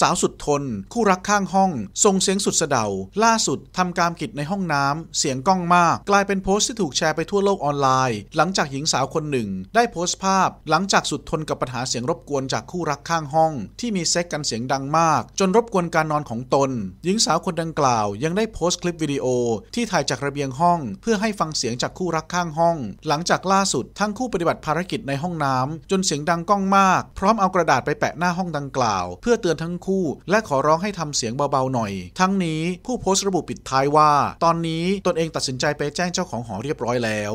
สาวสุดทน คู่รักข้างห้องส่งเสียงสุดเสดาล่าสุด ทำการกิจในห้องน้ำ เสียงก้องมาก กลายเป็นโพสต์ที่ถูกแชร์ไปทั่วโลก ออนไลน์ หลังจากหญิงสาวคนหนึ่ง ได้โพสต์ภาพหลังจากสุดทนกับปัญหาเสียงรบกวนจากคู่รักข้างห้อง ที่มีเซ็กกันเสียงดังมาก จนรบกวนการนอนของตน หญิงสาวคนดังกล่าว ยังได้โพสต์คลิปวิดีโอ ที่ถ่ายจากระเบียงห้อง เพื่อให้ฟังเสียงจากคู่รักข้างห้อง หลังจากล่าสุดทั้งคู่ปฏิบัติภารกิจในห้องน้ำจนเสียงดังก้องมาก พร้อมเอากระดาษไปแปะหน้าห้องดังกล่าวเพื่อเตือนทั้งคู่และขอร้องให้ทำเสียงเบาๆหน่อย ทั้งนี้ผู้โพสต์ระบุปิดท้ายว่า ตอนนี้ตนเองตัดสินใจไปแจ้งเจ้าของหอเรียบร้อยแล้ว